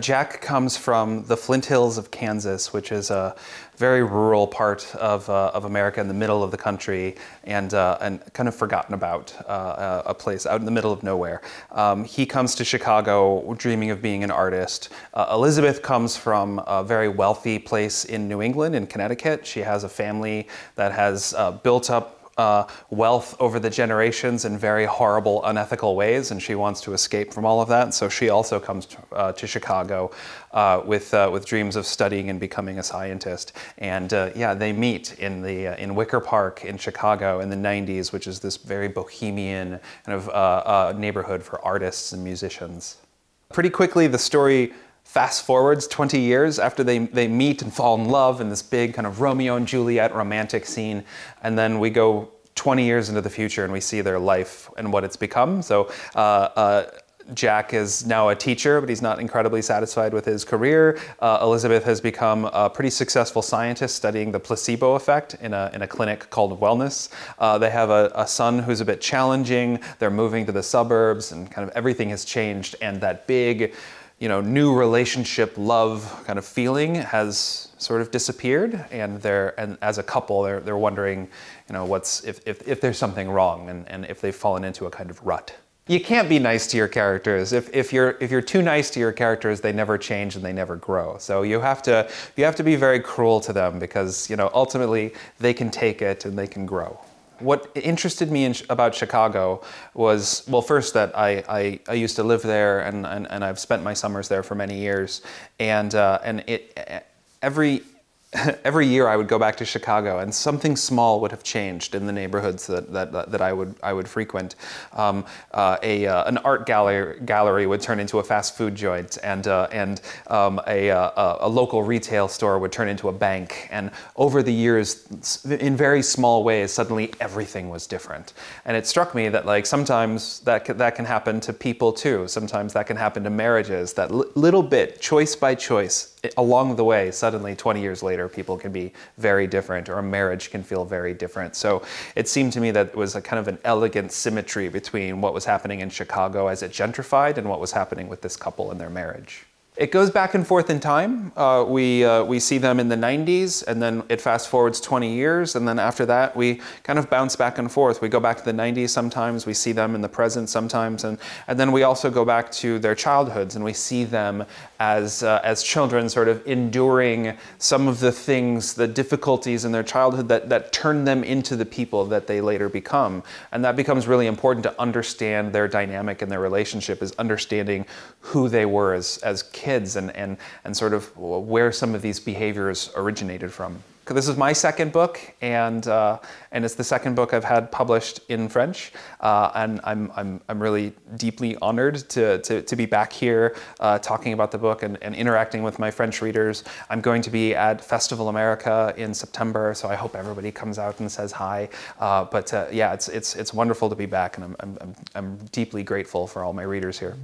Jack comes from the Flint Hills of Kansas, which is a very rural part of, uh, of America in the middle of the country and, uh, and kind of forgotten about, uh, uh a place out in the middle of nowhere. Um, he comes to Chicago dreaming of being an artist. Uh, Elizabeth comes from a very wealthy place in New England, in Connecticut. She has a family that has uh, built up uh, wealth over the generations in very horrible, unethical ways, and she wants to escape from all of that. so she also comes to, uh, to Chicago uh, with uh, with dreams of studying and becoming a scientist. And uh, yeah, they meet in the uh, in Wicker Park in Chicago in the '90s, which is this very bohemian kind of neighborhood for artists and musicians. Pretty quickly, the story fast forwards 20 years after they, they meet and fall in love in this big kind of Romeo and Juliet romantic scene. And then we go 20 years into the future and we see their life and what it's become. So, uh, uh, Jack is now a teacher, but he's not incredibly satisfied with his career. Uh, Elizabeth has become a pretty successful scientist studying the placebo effect in a, in a clinic called Wellness. Uh, they have a, a, son who's a bit challenging. They're moving to the suburbs, and kind of everything has changed. And that big you know, new relationship love kind of feeling has sort of disappeared and they're and as a couple they're they're wondering, you know, what's if if, if there's something wrong and, and if they've fallen into a kind of rut. You can't be nice to your characters. If, if you're if you're too nice to your characters, they never change and they never grow. So you have to you have to be very cruel to them because, you know, ultimately they can take it and they can grow what interested me in, about Chicago was well, first that I, I, I, used to live there and, and, and I've spent my summers there for many years, and uh, and it every every year I would go back to Chicago, and something small would have changed in the neighborhoods that that, that I would I would frequent. Um, uh, a uh, an art gallery gallery would turn into a fast food joint, and uh, and um, a, uh, a local retail store would turn into a bank. And over the years, in very small ways, suddenly everything was different. And it struck me that like sometimes that that can happen to people too. Sometimes that can happen to marriages. That little bit, choice by choice, along the way, suddenly 20 years later, people can be very different, or a marriage can feel very different. So it seemed to me that it was a kind of an elegant symmetry between what was happening in Chicago as it gentrified and what was happening with this couple and their marriage. It goes back and forth in time. Uh, we, uh, we see them in the 90s, and then it fast forwards 20 years, and then after that, we kind of bounce back and forth. We go back to the 90s sometimes, we see them in the present sometimes, and, and then we also go back to their childhoods, and we see them as, uh, as children sort of enduring some of the things, the difficulties in their childhood that, that turn them into the people that they later become. And that becomes really important to understand their dynamic and their relationship, is understanding who they were as, as kids kids and, and, and sort of where some of these behaviors originated from. This is my second book, and, uh, and it's the second book I've had published in French. Uh, and I'm, I'm, I'm really deeply honored to, to, to be back here uh, talking about the book and, and interacting with my French readers. I'm going to be at Festival America in September, so I hope everybody comes out and says hi. Uh, but uh, yeah, it's, it's, it's wonderful to be back, and I'm, I'm, I'm deeply grateful for all my readers here.